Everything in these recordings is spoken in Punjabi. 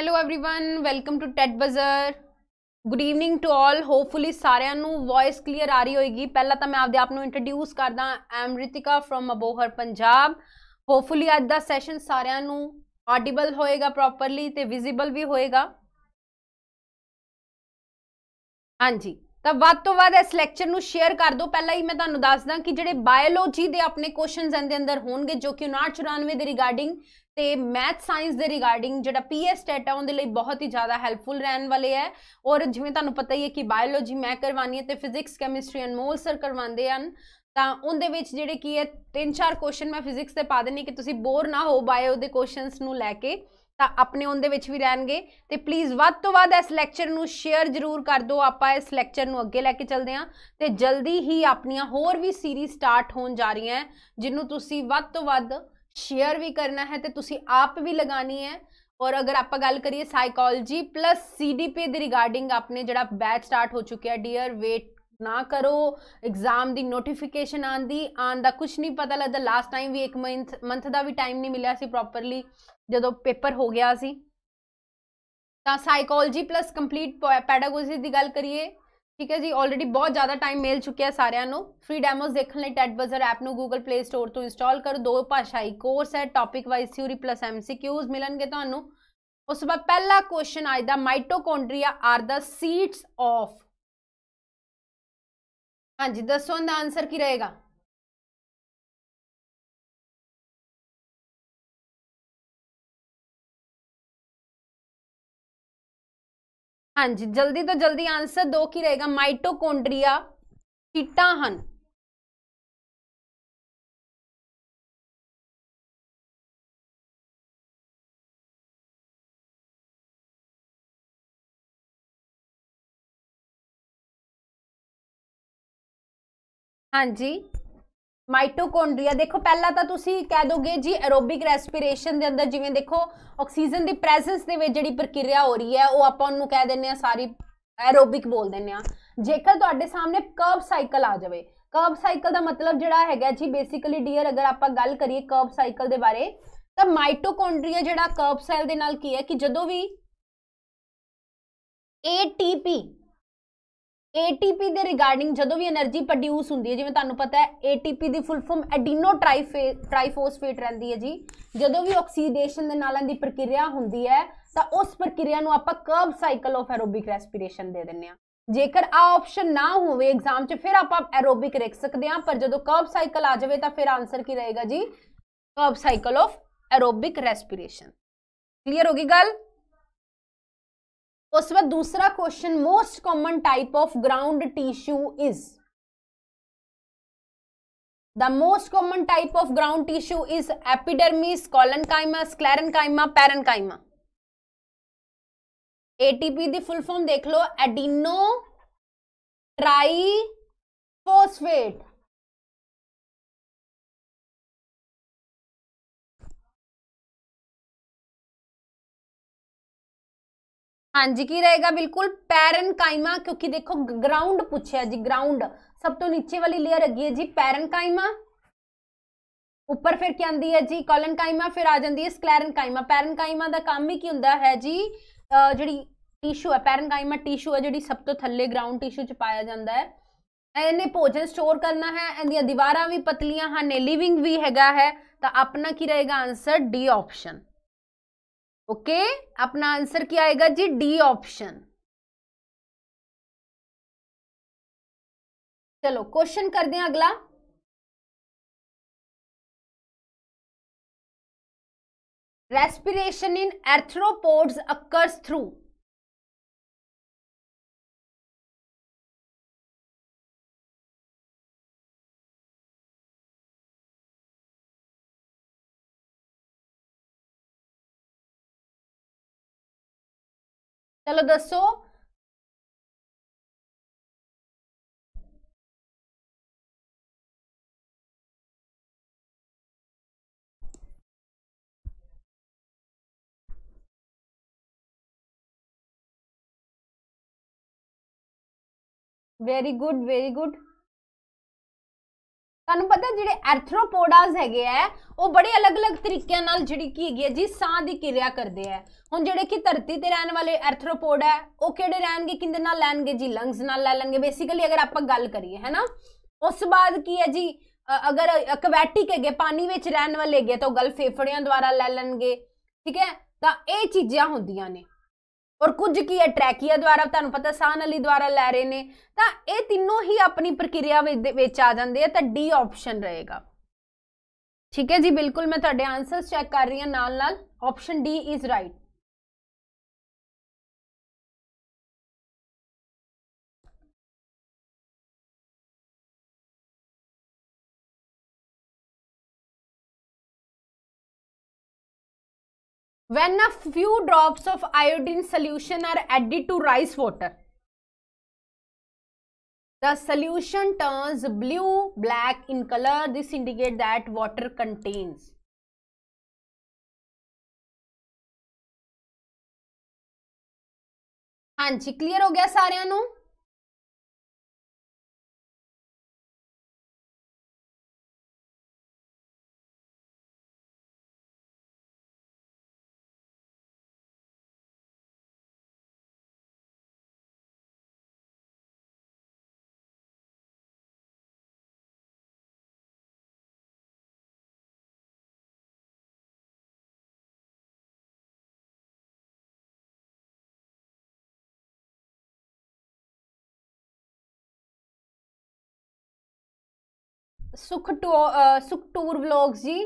Hello everyone welcome to TET buzzer good evening to all hopefully ਸਾਰਿਆਂ ਨੂੰ ਵੌਇਸ ਕਲੀਅਰ ਆ ਰਹੀ ਹੋਏਗੀ ਪਹਿਲਾਂ ਤਾਂ ਮੈਂ ਆਪਦੇ ਆਪ ਨੂੰ ਇੰਟਰੋਡਿਊਸ ਕਰਦਾ am Ritika from Abohar Punjab hopefully ਅੱਜ ਦਾ ਸੈਸ਼ਨ ਸਾਰਿਆਂ ਨੂੰ ਆਡੀਬਲ ਹੋਏਗਾ ਪ੍ਰੋਪਰਲੀ ਤੇ ਵਿਜ਼ੀਬਲ ਵੀ ਹੋਏਗਾ ਹਾਂਜੀ ਤਾਂ ਵੱਧ ਤੋਂ ਵੱਧ ਇਸ ਲੈਕਚਰ ਨੂੰ ਸ਼ੇਅਰ ਕਰ ਦਿਓ ਪਹਿਲਾਂ ਹੀ ਮੈਂ ਤੁਹਾਨੂੰ ਦੱਸਦਾ ਕਿ ਜਿਹੜੇ ਬਾਇਓਲੋਜੀ ਦੇ ਆਪਣੇ ਕੁਐਸਚਨਸ ਇਹਦੇ ਅੰਦਰ ਹੋਣਗੇ ਜੋ ਕਿ 994 ਦੇ ਰਿਗਾਰਡਿੰਗ ਤੇ ਮੈਥ ਸਾਇੰਸ ਦੇ ਰਿਗਾਰਡਿੰਗ ਜਿਹੜਾ ਪੀਐਸ ਟੈਟ ਆ ਉਹਦੇ ਲਈ ਬਹੁਤ ਹੀ ਜ਼ਿਆਦਾ ਹੈਲਪਫੁਲ ਰਹਿਣ ਵਾਲੇ ਹੈ ਔਰ ਜਿਵੇਂ ਤੁਹਾਨੂੰ ਪਤਾ ਹੀ ਹੈ ਕਿ ਬਾਇਓਲੋਜੀ ਮੈਂ ਕਰਵਾਨੀ ਹੈ ਤੇ ਫਿਜ਼ਿਕਸ ਕੈਮਿਸਟਰੀ ਅਨਮੋਲ ਸਰ ਕਰਵਾਉਂਦੇ ਹਨ ਤਾਂ ਉਹਦੇ ਵਿੱਚ ਜਿਹੜੇ ਕੀ ਹੈ ਤਿੰਨ ਚਾਰ ਕੁਐਸਚਨ ਮੈਂ ਫਿਜ਼ਿਕਸ ਦੇ ਪਾ ਦੇਣੇ ਕਿ ਤੁਸੀਂ ਬੋਰ ਨਾ ਹੋ ਬਾਇਓ ਦੇ ਕੁਐਸਚਨਸ ਨੂੰ ਲੈ ਕੇ ਤਾਂ ਆਪਣੇ ਉਹਦੇ ਵਿੱਚ ਵੀ ਰਹਿਣਗੇ ਤੇ ਪਲੀਜ਼ ਵੱਧ ਤੋਂ ਵੱਧ ਇਸ ਲੈਕਚਰ ਨੂੰ ਸ਼ੇਅਰ ਜ਼ਰੂਰ ਕਰ ਦਿਓ ਆਪਾਂ ਇਸ ਲੈਕਚਰ ਨੂੰ ਅੱਗੇ ਲੈ ਕੇ ਚੱਲਦੇ ਹਾਂ ਤੇ ਜਲਦੀ ਹੀ ਆਪਣੀਆਂ ਹੋਰ ਵੀ ਸੀਰੀਜ਼ ਸਟਾਰਟ ਹੋਣ ਜਾ ਰਹੀਆਂ ਹੈ ਜਿਹਨੂੰ ਤੁਸੀਂ ਵੱਧ ਤੋਂ ਵੱਧ ਸ਼ੇਅਰ ਵੀ ਕਰਨਾ ਹੈ ਤੇ ਤੁਸੀਂ ਆਪ ਵੀ ਲਗਾਣੀ ਹੈ ਔਰ ਅਗਰ ਆਪਾਂ ਗੱਲ ਕਰੀਏ ਸਾਈਕੋਲੋਜੀ ਪਲੱਸ ਸੀਡੀਪੀ ਦੇ ਰਿਗਾਰਡਿੰਗ ਆਪਣੇ ਜਿਹੜਾ ਬੈਚ ਸਟਾਰਟ ਹੋ ਚੁੱਕਿਆ ਡੀਅਰ ਵੇਟ ਨਾ ਕਰੋ ਐਗਜ਼ਾਮ ਦੀ ਨੋਟੀਫਿਕੇਸ਼ਨ ਆਂਦੀ ਆਂਦਾ ਦਾ ਕੁਝ ਨਹੀਂ ਪਤਾ ਲੱਗਦਾ ਲਾਸਟ ਟਾਈਮ ਵੀ 1 ਮੰਥ ਮੰਥ ਦਾ ਵੀ ਟਾਈਮ ਨਹੀਂ ਮਿਲਿਆ ਸੀ ਪ੍ਰੋਪਰਲੀ ਜਦੋਂ ਪੇਪਰ ਹੋ ਗਿਆ ਸੀ ਤਾਂ ਸਾਈਕੋਲੋਜੀ ਪਲੱਸ ਕੰਪਲੀਟ ਪੈਡਾਗੋਜੀ ਦੀ ਗੱਲ ਕਰੀਏ ਠੀਕ ਹੈ ਜੀ ਆਲਰੇਡੀ ਬਹੁਤ ਜ਼ਿਆਦਾ ਟਾਈਮ ਮਿਲ ਚੁੱਕਿਆ ਸਾਰਿਆਂ ਨੂੰ ਫ੍ਰੀ ਡੈਮੋਸ ਦੇਖਣ ਲਈ ਟੈਡ ਬਜ਼ਰ ਐਪ ਨੂੰ Google Play Store ਤੋਂ ਇੰਸਟਾਲ ਕਰੋ ਦੋ ਭਾਸ਼ਾਈ ਕੋਰਸ ਹੈ topic wise theory plus MCQs ਮਿਲਣਗੇ ਤੁਹਾਨੂੰ ਉਸ ਤੋਂ ਬਾਅਦ ਪਹਿਲਾ ਕੁਐਸਚਨ ਅੱਜ ਦਾ mitochondria are the seeds of ਹਾਂਜੀ ਦੱਸੋ ਦਾ ਆਨਸਰ ਕੀ ਰਹੇਗਾ ਹਾਂਜੀ ਜਲਦੀ ਤੋਂ ਜਲਦੀ ਆਨਸਰ ਦੋ ਕੀ ਰਹੇਗਾ ਮਾਈਟੋਕੋਂਡਰੀਆ ਕੀਟਾਂ ਹਨ ਹਾਂਜੀ ਮਾਈਟੋਕੋਂਡਰੀਆ ਦੇਖੋ ਪਹਿਲਾਂ ਤਾਂ ਤੁਸੀਂ ਕਹਿ ਦੋਗੇ ਜੀ ਐਰੋਬਿਕ ਰੈਸਪੀਰੇਸ਼ਨ ਦੇ ਅੰਦਰ ਜਿਵੇਂ ਦੇਖੋ ਆਕਸੀਜਨ ਦੀ ਪ੍ਰੈਜ਼ੈਂਸ ਦੇ ਵਿੱਚ ਜਿਹੜੀ ਪ੍ਰਕਿਰਿਆ ਹੋ ਰਹੀ ਹੈ ਉਹ ਆਪਾਂ ਉਹਨੂੰ ਕਹਿ ਦਿੰਨੇ ਆ ਸਾਰੀ ਐਰੋਬਿਕ ਬੋਲ ਦਿੰਨੇ ਆ ਜੇਕਰ ਤੁਹਾਡੇ ਸਾਹਮਣੇ ਕਰਵ ਸਾਈਕਲ ਆ ਜਾਵੇ ਕਰਵ ਸਾਈਕਲ ਦਾ ਮਤਲਬ ਜਿਹੜਾ ਹੈਗਾ ਜੀ ਬੇਸਿਕਲੀ ਡੀਅਰ ਅਗਰ ਆਪਾਂ ਗੱਲ ਕਰੀਏ ਕਰਵ ਸਾਈਕਲ ਦੇ ਬਾਰੇ ਤਾਂ ਮਾਈਟੋਕੋਂਡਰੀਆ ਜਿਹੜਾ ਕਰਵ ਸੈਲ ਦੇ ਨਾਲ ਕੀ ਹੈ ਕਿ ਜਦੋਂ ਵੀ ATP ATP ਦੇ ਰਿਗਾਰਡਿੰਗ ਜਦੋਂ ਵੀ એનર્ਜੀ ਪ੍ਰੋਡਿਊਸ ਹੁੰਦੀ ਹੈ ਜਿਵੇਂ ਤੁਹਾਨੂੰ ਪਤਾ ਹੈ ATP ਦੀ ਫੁੱਲ ਫਾਰਮ ਐਡੀਨੋ ਟ੍ਰਾਈਫੋਸਫੇਟ ਰਹਿੰਦੀ ਹੈ ਜੀ ਜਦੋਂ ਵੀ ਆਕਸੀਡੇਸ਼ਨ ਦੇ ਨਾਲਾਂ ਦੀ ਪ੍ਰਕਿਰਿਆ ਹੁੰਦੀ ਹੈ ਤਾਂ ਉਸ ਪ੍ਰਕਿਰਿਆ ਨੂੰ ਆਪਾਂ Krebs cycle of aerobic respiration ਦੇ ਦਿੰਨੇ ਆ ਜੇਕਰ ਆ ਆਪਸ਼ਨ ਨਾ ਹੋਵੇ ਐਗਜ਼ਾਮ 'ਚ ਫਿਰ ਆਪਾਂ ਐਰੋਬਿਕ ਰੱਖ ਸਕਦੇ ਆ ਪਰ ਜਦੋਂ ਕਰਬ ਸਾਈਕਲ ਆ ਜਾਵੇ ਤਾਂ ਫਿਰ ਆਨਸਰ ਕੀ ਰਹੇਗਾ ਜੀ Krebs cycle of aerobic respiration clear ਹੋ ਗਈ ਗੱਲ तो उसके बाद दूसरा question most common type of ground tissue is the most common type of ground tissue is epidermis collenchyma sclerenchyma parenchyma ATP दी फुल फॉर्म देख लो एडिनो ट्राई फोस्फेट ਹਾਂਜੀ ਕੀ ਰਹੇਗਾ ਬਿਲਕੁਲ ਪੈਰਨਕਾਈਮਾ ਕਿਉਂਕਿ ਦੇਖੋ ਗਰਾਊਂਡ ਪੁੱਛਿਆ ਜੀ ਗਰਾਊਂਡ ਸਭ ਤੋਂ ਨੀਚੇ ਵਾਲੀ ਲੇਅਰ ਅੱਗੇ ਹੈ ਜੀ ਪੈਰਨਕਾਈਮਾ ਉੱਪਰ ਫਿਰ ਕੀ ਆਂਦੀ ਹੈ ਜੀ ਕੋਲਨਕਾਈਮਾ ਫਿਰ ਆ ਜਾਂਦੀ ਹੈ ਸਕਲੈਰਨਕਾਈਮਾ ਪੈਰਨਕਾਈਮਾ ਦਾ ਕੰਮ ਹੀ ਕੀ ਹੁੰਦਾ ਹੈ ਜੀ ਜਿਹੜੀ ਟਿਸ਼ੂ ਹੈ ਪੈਰਨਕਾਈਮਾ ਟਿਸ਼ੂ ਹੈ ਜਿਹੜੀ ਸਭ ਤੋਂ ਥੱਲੇ ਗਰਾਊਂਡ ਟਿਸ਼ੂ ਚ ਪਾਇਆ ਜਾਂਦਾ ਹੈ ਇਹਨੇ ਭੋਜਨ ਸਟੋਰ ਕਰਨਾ ਹੈ ਇਹਦੀਆਂ ਦੀਵਾਰਾਂ ਵੀ ਪਤਲੀਆਂ ਹਨ ਲਿਵਿੰਗ ਵੀ ਹੈਗਾ ਹੈ ਤਾਂ ਆਪਣਾ ਕੀ ਰਹੇਗਾ ਆਨਸਰ ਡੀ ਆਪਸ਼ਨ ओके अपना आंसर क्या आएगा जी डी ऑप्शन चलो क्वेश्चन कर दें अगला respiration in arthropods occurs through ਚਲੋ ਦੱਸੋ very good very good ਤੁਹਾਨੂੰ ਪਤਾ ਜਿਹੜੇ ਆਰਥਰੋਪੋਡਾਸ ਹੈਗੇ ਆ ਉਹ ਬੜੇ ਅਲੱਗ-ਅਲੱਗ ਤਰੀਕਿਆਂ ਨਾਲ ਜਿਹੜੀ ਕੀ ਹੈਗੀ ਹੈ ਜੀ ਸਾਹ ਦੀ ਕਿਰਿਆ ਕਰਦੇ ਆ ਹੁਣ ਜਿਹੜੇ ਕਿ ਧਰਤੀ ਤੇ ਰਹਿਣ ਵਾਲੇ ਆਰਥਰੋਪੋਡ ਆ ਉਹ ਕਿਹੜੇ ਰਹਿਣਗੇ ਕਿੰਦੇ ਨਾਲ ਲੈਣਗੇ ਜੀ ਲੰਗਸ ਨਾਲ ਲੈ ਲੈਣਗੇ ਬੇਸਿਕਲੀ ਅਗਰ ਆਪਾਂ ਗੱਲ ਕਰੀਏ ਹੈਨਾ ਉਸ ਬਾਅਦ ਕੀ ਹੈ ਜੀ ਅਗਰ ਅਕਵੈਟਿਕ ਹੈਗੇ ਪਾਣੀ ਵਿੱਚ ਰਹਿਣ ਵਾਲੇ ਹੈਗੇ ਤਾਂ ਉਹ ਗਲ ਫੇਫੜਿਆਂ ਦੁਆਰਾ ਲੈ ਲੈਣਗੇ ਠੀਕ ਹੈ ਤਾਂ ਇਹ ਚੀਜ਼ਾਂ ਹੁੰਦੀਆਂ ਨੇ ਔਰ ਕੁਝ ਕੀ ਹੈ ਟਰੈਕੀਆ ਦੁਆਰਾ ਤੁਹਾਨੂੰ ਪਤਾ ਸਾਹ ਅਲੀ ਦੁਆਰਾ ਲੈ ਰਹੇ ਨੇ ਤਾਂ ਇਹ ਤਿੰਨੋਂ ਹੀ ਆਪਣੀ ਪ੍ਰਕਿਰਿਆ ਵਿੱਚ ਆ ਜਾਂਦੇ ਆ ਤਾਂ ਡੀ ਆਪਸ਼ਨ ਰਹੇਗਾ ਠੀਕ ਹੈ ਜੀ ਬਿਲਕੁਲ ਮੈਂ ਤੁਹਾਡੇ ਆਨਸਰਸ ਚੈੱਕ ਕਰ ਰਹੀ ਹਾਂ ਨਾਲ ਨਾਲ option D is right when a few drops of iodine solution are added to rice water the solution turns blue black in color this indicate that water contains ਹਾਂਜੀ ਕਲੀਅਰ ਹੋ ਗਿਆ ਸਾਰਿਆਂ ਨੂੰ ਸੁਖ ਸੁਖ ਟੂਰ ਵਲੌਗਸ ਜੀ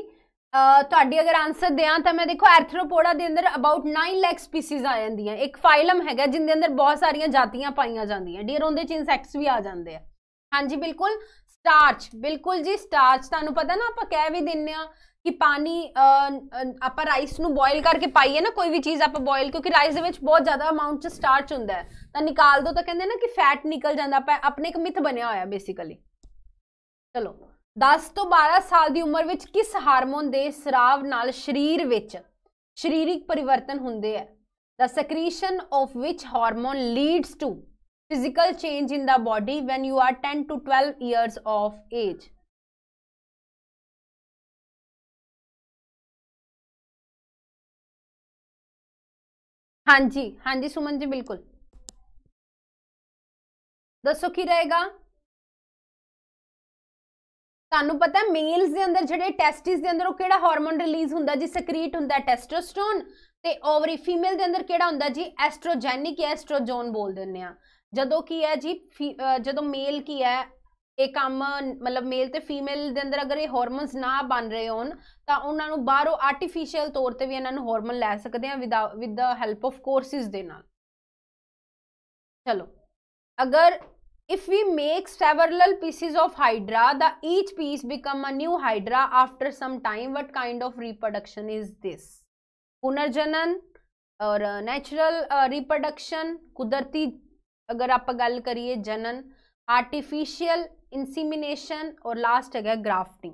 ਤੁਹਾਡੀ ਅਗਰ ਆਨਸਰ ਦਿਆਂ ਤਾਂ ਮੈਂ ਦੇਖੋ ਐਰਥਰੋਪੋਡਾ ਦੇ ਅੰਦਰ ਅਬਾਊਟ 9 ਲੱਖ ਸਪੀਸੀਜ਼ ਆ ਜਾਂਦੀਆਂ ਇੱਕ ਫਾਈਲਮ ਹੈਗਾ ਜਿੰਦੇ ਅੰਦਰ ਬਹੁਤ ਸਾਰੀਆਂ ਜਾਤੀਆਂ ਪਾਈਆਂ ਜਾਂਦੀਆਂ ਡੀਅਰ ਉਹਦੇ ਚ ਇਨਸੈਕਟਸ ਵੀ ਆ ਜਾਂਦੇ ਆ ਹਾਂਜੀ ਬਿਲਕੁਲ ਸਟਾਰਚ ਬਿਲਕੁਲ ਜੀ ਸਟਾਰਚ ਤੁਹਾਨੂੰ ਪਤਾ ਨਾ ਆਪਾਂ ਕਹਿ ਵੀ ਦਿੰਨੇ ਆ ਕਿ ਪਾਣੀ ਆਪਾਂ ਰਾਈਸ ਨੂੰ ਬੋਇਲ ਕਰਕੇ ਪਾਈਏ ਨਾ ਕੋਈ ਵੀ ਚੀਜ਼ ਆਪਾਂ ਬੋਇਲ ਕਿਉਂਕਿ ਰਾਈਸ ਦੇ ਵਿੱਚ ਬਹੁਤ ਜ਼ਿਆਦਾ ਅਮਾਉਂਟ ਚ ਸਟਾਰਚ ਹੁੰਦਾ ਹੈ ਤਾਂ ਨਿਕਾਲ ਦੋ ਤਾਂ ਕਹਿੰਦੇ ਨਾ ਕਿ ਫੈਟ ਨਿਕਲ ਜਾਂਦਾ ਆਪਾਂ ਆਪਣੇ ਇੱਕ ਮਿਥ ਬਣਿਆ ਹੋਇਆ ਬੇਸਿਕਲੀ ਚਲੋ 10 ਤੋਂ 12 ਸਾਲ ਦੀ ਉਮਰ ਵਿੱਚ ਕਿਸ ਹਾਰਮੋਨ ਦੇ ਸਰਾਵ ਨਾਲ ਸਰੀਰ ਵਿੱਚ ਸਰੀਰਿਕ ਪਰਿਵਰਤਨ ਹੁੰਦੇ ਹੈ the secretion of which hormone leads to physical change in the body when you are 10 to 12 years of age ਹਾਂਜੀ ਹਾਂਜੀ ਸੁਮਨ ਜੀ ਬਿਲਕੁਲ ਦੱਸੋ ਕੀ ਰਹੇਗਾ ਤੁਹਾਨੂੰ ਪਤਾ ਮੇਲਸ ਦੇ ਅੰਦਰ ਜਿਹੜੇ ਟੈਸਟਿਸ ਦੇ ਅੰਦਰ ਉਹ ਕਿਹੜਾ ਹਾਰਮੋਨ ਰਿਲੀਜ਼ ਹੁੰਦਾ ਜੀ ਸਕ੍ਰੀਟ ਹੁੰਦਾ ਟੈਸਟੋਸਟਰੋਨ ਤੇ ਓਵਰੀ ਫੀਮੇਲ ਦੇ ਅੰਦਰ ਕਿਹੜਾ ਹੁੰਦਾ ਜੀ ਐਸਟ੍ਰੋਜੈਨਿਕ ਐਸਟ੍ਰੋਜੋਨ ਬੋਲ ਦਿੰਨੇ ਆ ਜਦੋਂ ਕੀ ਹੈ ਜੀ ਜਦੋਂ ਮੇਲ ਕੀ ਹੈ ਇਹ ਕੰਮ ਮਤਲਬ ਮੇਲ ਤੇ ਫੀਮੇਲ ਦੇ ਅੰਦਰ ਅਗਰ ਇਹ ਹਾਰਮੋਨਸ ਨਾ ਬਣ ਰਹੇ ਹੋਣ ਤਾਂ ਉਹਨਾਂ ਨੂੰ ਬਾਹਰੋਂ ਆਰਟੀਫੀਸ਼ੀਅਲ ਤੌਰ ਤੇ ਵੀ ਇਹਨਾਂ ਨੂੰ ਹਾਰਮੋਨ ਲੈ ਸਕਦੇ ਆ with the help of courses ਦੇ ਨਾਲ ਚਲੋ ਅਗਰ if we make several pieces of hydra the each piece become a new hydra after some time what kind of reproduction is this पुनर्जनन और uh, रिप्रोडक्शन कुदरती अगर आप गल करिए जनन आर्टिफिशियल इंसिमिनेशन और लास्ट है ग्राफ्टिंग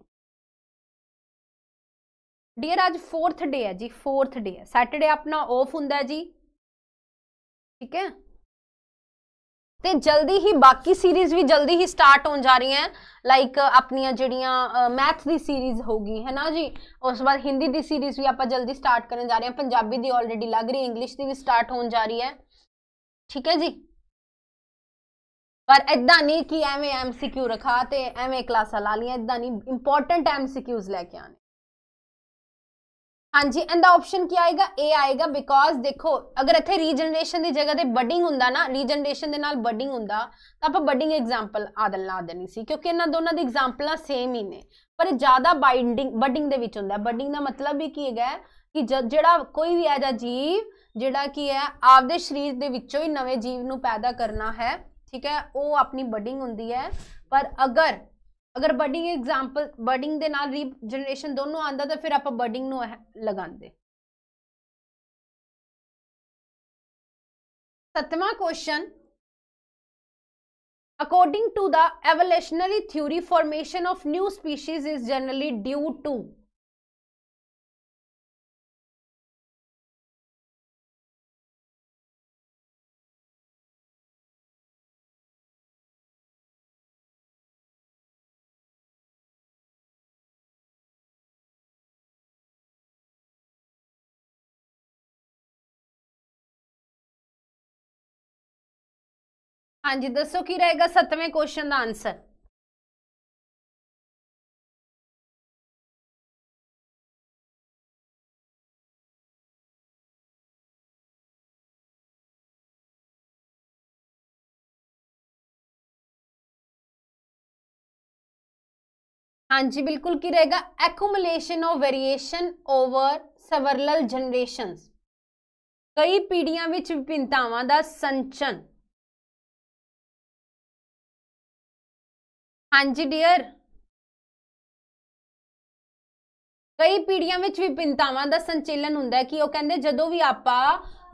डियर आज फोर्थ डे है जी फोर्थ डे है सैटरडे अपना ऑफ होंगे ji ठीक है ਤੇ ਜਲਦੀ ਹੀ ਬਾਕੀ ਸੀਰੀਜ਼ ਵੀ ਜਲਦੀ ਹੀ ਸਟਾਰਟ ਹੋਣ ਜਾ ਰਹੀਆਂ ਲਾਈਕ ਆਪਣੀਆਂ ਜਿਹੜੀਆਂ ਮੈਥ ਦੀ ਸੀਰੀਜ਼ ਹੋਗੀ ਹੈ ਨਾ ਜੀ ਉਸ ਤੋਂ ਬਾਅਦ ਹਿੰਦੀ ਦੀ ਸੀਰੀਜ਼ ਵੀ ਆਪਾਂ ਜਲਦੀ ਸਟਾਰਟ ਕਰਨ ਜਾ ਰਹੇ ਹਾਂ ਪੰਜਾਬੀ ਦੀ ਆਲਰੇਡੀ ਲੱਗ ਰਹੀ ਇੰਗਲਿਸ਼ ਦੀ ਵੀ ਸਟਾਰਟ ਹੋਣ ਜਾ ਰਹੀ ਹੈ ਠੀਕ ਹੈ ਜੀ ਪਰ ਇਦਾਂ ਨਹੀਂ ਕਿ ਐਵੇਂ ਐਮਸੀਕਿਊ ਰਖਾ ਤੇ ਐਵੇਂ ਕਲਾਸਾਂ ਲਾ ਲੀਆਂ ਇਦਾਂ ਨਹੀਂ ਇੰਪੋਰਟੈਂਟ ਐਮਸੀਕਿਊਜ਼ ਲੈ ਕੇ ਆਣ ਹਾਂਜੀ ਇਹਦਾ ਆਪਸ਼ਨ ਕੀ ਆਏਗਾ A ਆਏਗਾ ਬਿਕੋਜ਼ ਦੇਖੋ ਅਗਰ ਇੱਥੇ ਰੀਜਨਰੇਸ਼ਨ ਦੀ ਜਗ੍ਹਾ ਤੇ ਬਡਿੰਗ ਹੁੰਦਾ ਨਾ ਰੀਜਨਰੇਸ਼ਨ ਦੇ ਨਾਲ ਬਡਿੰਗ ਹੁੰਦਾ ਤਾਂ ਆਪਾਂ ਬਡਿੰਗ ਐਗਜ਼ਾਮਪਲ ਆਦਲ ਨਾ ਦੇਣੀ ਸੀ ਕਿਉਂਕਿ ਇਹਨਾਂ ਦੋਨਾਂ ਦੇ ਐਗਜ਼ਾਮਪਲਾਂ ਸੇਮ ਹੀ ਨੇ ਪਰ ਜ਼ਿਆਦਾ ਬਾਈਂਡਿੰਗ ਬਡਿੰਗ ਦੇ ਵਿੱਚ ਹੁੰਦਾ ਬਡਿੰਗ ਦਾ ਮਤਲਬ ਵੀ ਕੀ ਹੈਗਾ ਕਿ ਜਿਹੜਾ ਕੋਈ ਵੀ ਐਜਾ ਜੀਵ ਜਿਹੜਾ ਕੀ ਹੈ ਆਪਦੇ ਸਰੀਰ ਦੇ ਵਿੱਚੋਂ ਹੀ ਨਵੇਂ ਜੀਵ ਨੂੰ ਪੈਦਾ ਕਰਨਾ ਹੈ ਠੀਕ ਹੈ ਉਹ ਆਪਣੀ ਬਡਿੰਗ ਹੁੰਦੀ ਹੈ ਪਰ ਅਗਰ ਅਗਰ ਬਰਡਿੰਗ ਐਗਜ਼ਾਮਪਲ ਬਰਡਿੰਗ ਦੇ ਨਾਲ ਰੀਜਨਰੇਸ਼ਨ ਦੋਨੋਂ ਆਂਦਾ ਤਾਂ ਫਿਰ ਆਪਾਂ ਬਰਡਿੰਗ ਨੂੰ ਲਗਾਉਂਦੇ ਸੱਤਵਾਂ question according to the evolutionary theory formation of new species is generally due to ਹਾਂਜੀ ਦੱਸੋ ਕੀ ਰਹੇਗਾ 7ਵੇਂ ਕੁਐਸਚਨ ਦਾ ਆਨਸਰ ਹਾਂਜੀ ਬਿਲਕੁਲ ਕੀ ਰਹੇਗਾ accumulation of variation over several generations ਕਈ ਪੀੜ੍ਹੀਆਂ ਵਿੱਚ ਵਿਭਿੰਨਤਾਵਾਂ ਦਾ ਸੰਚਨ ਹਾਂਜੀ ਡੀਅਰ ਕਈ ਪੀੜੀਆਂ ਵਿੱਚ ਵੀ ਵਿਭਿੰਨਤਾਵਾਂ ਦਾ ਸੰਚੇਲਨ ਹੁੰਦਾ ਹੈ ਕਿ ਉਹ ਕਹਿੰਦੇ ਜਦੋਂ ਵੀ ਆਪਾਂ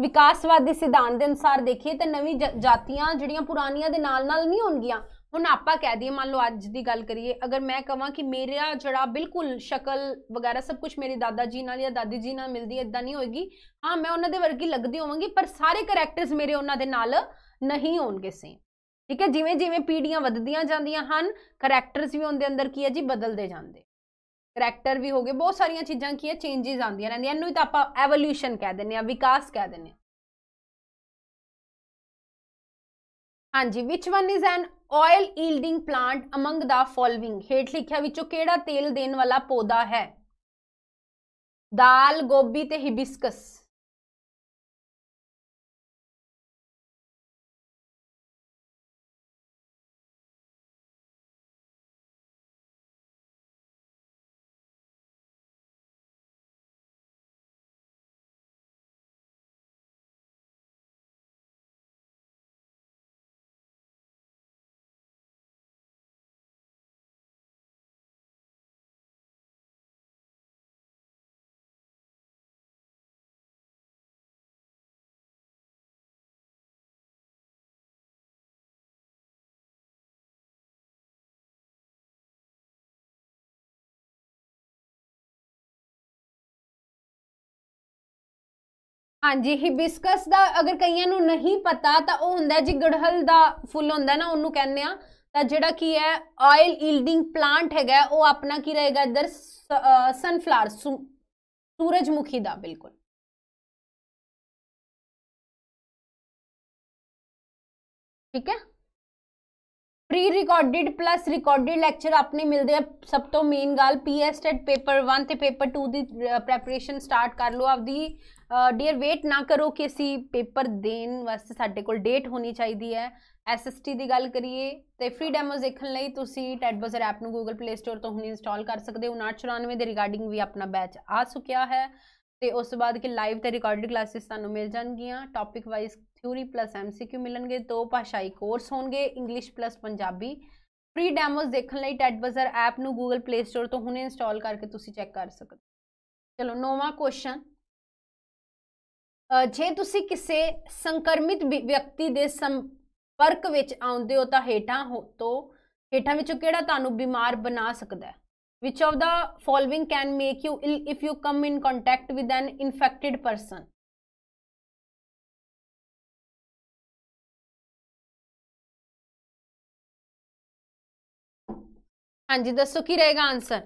ਵਿਕਾਸਵਾਦੀ ਸਿਧਾਂਤ ਦੇ ਅਨੁਸਾਰ ਦੇਖੀਏ ਤਾਂ ਨਵੀਂ ਜਾਤੀਆਂ ਜਿਹੜੀਆਂ ਪੁਰਾਣੀਆਂ ਦੇ ਨਾਲ ਨਾਲ ਨਹੀਂ ਹੋਣਗੀਆਂ ਹੁਣ ਆਪਾਂ ਕਹਿ ਦਈਏ ਮੰਨ ਲਓ ਅੱਜ ਦੀ ਗੱਲ ਕਰੀਏ ਅਗਰ ਮੈਂ ਕਹਾਂ ਕਿ ਮੇਰਾ ਜੜਾ ਬਿਲਕੁਲ ਸ਼ਕਲ ਵਗੈਰਾ ਸਭ ਕੁਝ ਮੇਰੇ ਦਾਦਾ ਜੀ ਨਾਲ ਜਾਂ ਦਾਦੀ ਜੀ ਨਾਲ ਮਿਲਦੀ ਐ ਇਦਾਂ ਨਹੀਂ ਹੋਏਗੀ ਹਾਂ ਮੈਂ ਉਹਨਾਂ ਦੇ ਵਰਗੀ ਲੱਗਦੀ ਹੋਵਾਂਗੀ ਪਰ ਸਾਰੇ ਕੈਰੈਕਟਰਸ ਮੇਰੇ ਉਹਨਾਂ ਦੇ ਨਾਲ ਨਹੀਂ ਹੋਣਗੇ ਸੇਮ ਠੀਕ ਹੈ ਜਿਵੇਂ ਜਿਵੇਂ ਪੀੜੀਆਂ ਵੱਧਦੀਆਂ ਜਾਂਦੀਆਂ ਹਨ ਕੈਰੈਕਟਰਸ ਵੀ ਉਹਦੇ ਅੰਦਰ ਕੀ ਹੈ ਜੀ ਬਦਲਦੇ ਜਾਂਦੇ ਕੈਰੈਕਟਰ ਵੀ ਹੋਗੇ ਬਹੁਤ ਸਾਰੀਆਂ ਚੀਜ਼ਾਂ ਕੀ ਹੈ ਚੇਂਜਸ ਆਉਂਦੀਆਂ ਰਹਿੰਦੀਆਂ ਇਹਨੂੰ ਤਾਂ ਆਪਾਂ ਐਵੋਲੂਸ਼ਨ ਕਹਿ ਦਿੰਨੇ ਆ ਵਿਕਾਸ ਕਹਿ ਦਿੰਨੇ ਹਾਂਜੀ which one is an oil yielding plant among the following ਹੇਠ ਲਿਖਿਆ ਵਿੱਚੋਂ ਕਿਹੜਾ ਤੇਲ ਦੇਣ ਵਾਲਾ ਪੌਦਾ ਹੈ ਦਾਲ ਗੋਭੀ ਤੇ ਹਿਬਿਸਕਸ ਹਾਂਜੀ ਹਿਬਿਸਕਸ ਦਾ ਅਗਰ ਕਈਆਂ ਨੂੰ ਨਹੀਂ ਪਤਾ ਤਾਂ ਉਹ ਹੁੰਦਾ ਜੀ ਗੜਹਲ ਦਾ ਫੁੱਲ ਹੁੰਦਾ ਨਾ ਉਹਨੂੰ ਕਹਿੰਦੇ ਆ ਤਾਂ ਜਿਹੜਾ ਕੀ ਹੈ ਆਇਲ ਈਲਡਿੰਗ ਪਲਾਂਟ ਹੈਗਾ ਉਹ ਆਪਣਾ ਕੀ ਰਹੇਗਾ ਇਧਰ ਸਨਫਲਾਵਰ ਸੂਰਜਮੁਖੀ ਦਾ ਬਿਲਕੁਲ ਠੀਕ ਹੈ pre recorded plus recorded lecture ਆਪਣੇ ਮਿਲਦੇ ਆ ਸਭ ਤੋਂ ਮੇਨ ਗੱਲ ਪੀਐਸਟੈਟ ਪੇਪਰ 1 ਤੇ ਪੇਪਰ 2 ਦੀ ਪ੍ਰੈਪਰੇਸ਼ਨ ਸਟਾਰਟ ਕਰ ਲਓ ਆਪਦੀ ਡੀਅਰ ਵੇਟ ਨਾ ਕਰੋ ਕਿ ਅਸੀਂ ਪੇਪਰ ਦੇਣ ਵਾਸਤੇ ਸਾਡੇ ਕੋਲ ਡੇਟ ਹੋਣੀ ਚਾਹੀਦੀ ਹੈ ਐਸਐਸਟੀ ਦੀ ਗੱਲ ਕਰੀਏ ਤੇ ਫ੍ਰੀ ਡੈਮੋਸ ਦੇਖਣ ਲਈ ਤੁਸੀਂ ਟੈਡਬਜ਼ਰ ਐਪ ਨੂੰ ਗੂਗਲ ਪਲੇ ਸਟੋਰ ਤੋਂ ਹੁਣ ਇੰਸਟਾਲ ਕਰ ਸਕਦੇ ਹੋ 994 ਦੇ ਰਿਗਾਰਡਿੰਗ ਵੀ ਆਪਣਾ ਬੈਚ ਆ ਚੁੱਕਿਆ ਹੈ ਤੇ ਉਸ ਤੋਂ ਬਾਅਦ ਕਿ ਲਾਈਵ ਤੇ ਰਿਕਾਰਡਡ ਕਲਾਸਿਸ ਤੁਹਾਨੂੰ ਮਿਲ ਜਾਣਗੀਆਂ topic wise theory plus MCQ ਮਿਲਣਗੇ ਦੋ ਭਾਸ਼ਾਈ ਕੋਰਸ ਹੋਣਗੇ English plus Punjabi free demos ਦੇਖਣ ਲਈ ਟੈਡਬਜ਼ਰ ਐਪ ਨੂੰ ਗੂਗਲ ਪਲੇ ਸਟੋਰ ਤੋਂ ਹੁਣੇ ਇੰਸਟਾਲ ਕਰਕੇ ਤੁਸੀਂ ਚੈੱਕ ਕਰ ਸਕਦੇ ਚਲੋ ਨੋਵਾ ਕੁਐਸਚਨ ਜੇ ਤੁਸੀਂ ਕਿਸੇ ਸੰਕਰਮਿਤ ਵਿਅਕਤੀ ਦੇ ਸੰਪਰਕ ਵਿੱਚ ਆਉਂਦੇ ਹੋ ਤਾਂ ਹੇਠਾਂ ਤੋਂ ਹੇਠਾਂ ਵਿੱਚੋਂ ਕਿਹੜਾ ਤੁਹਾਨੂੰ ਬਿਮਾਰ ਬਣਾ ਸਕਦਾ ਹੈ which of the following can make you ill if you come in contact with an infected person ਹਾਂਜੀ ਦੱਸੋ ਕੀ ਰਹੇਗਾ ਆਨਸਰ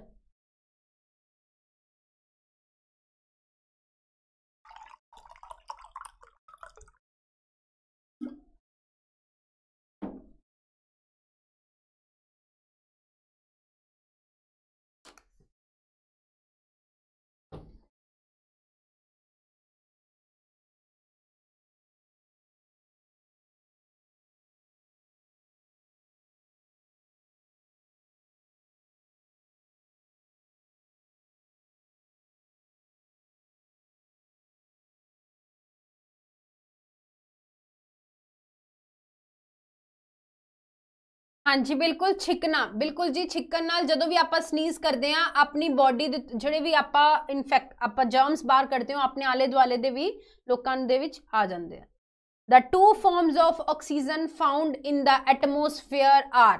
ਹਾਂਜੀ ਬਿਲਕੁਲ ਛਿਕਣਾ ਬਿਲਕੁਲ ਜੀ ਛਿਕਣ ਨਾਲ ਜਦੋਂ ਵੀ ਆਪਾਂ ਸਨੀਜ਼ ਕਰਦੇ ਆ ਆਪਣੀ ਬਾਡੀ ਦੇ ਜਿਹੜੇ ਵੀ ਆਪਾਂ ਇਨਫੈਕਟ ਆਪਾਂ ਜਰਮਸ ਬਾਹਰ ਕਰਦੇ ਹਾਂ ਆਪਣੇ ਆਲੇ ਦੁਆਲੇ ਦੇ ਵੀ ਲੋਕਾਂ ਦੇ ਵਿੱਚ ਆ ਜਾਂਦੇ ਆ the two forms of oxygen found in the atmosphere are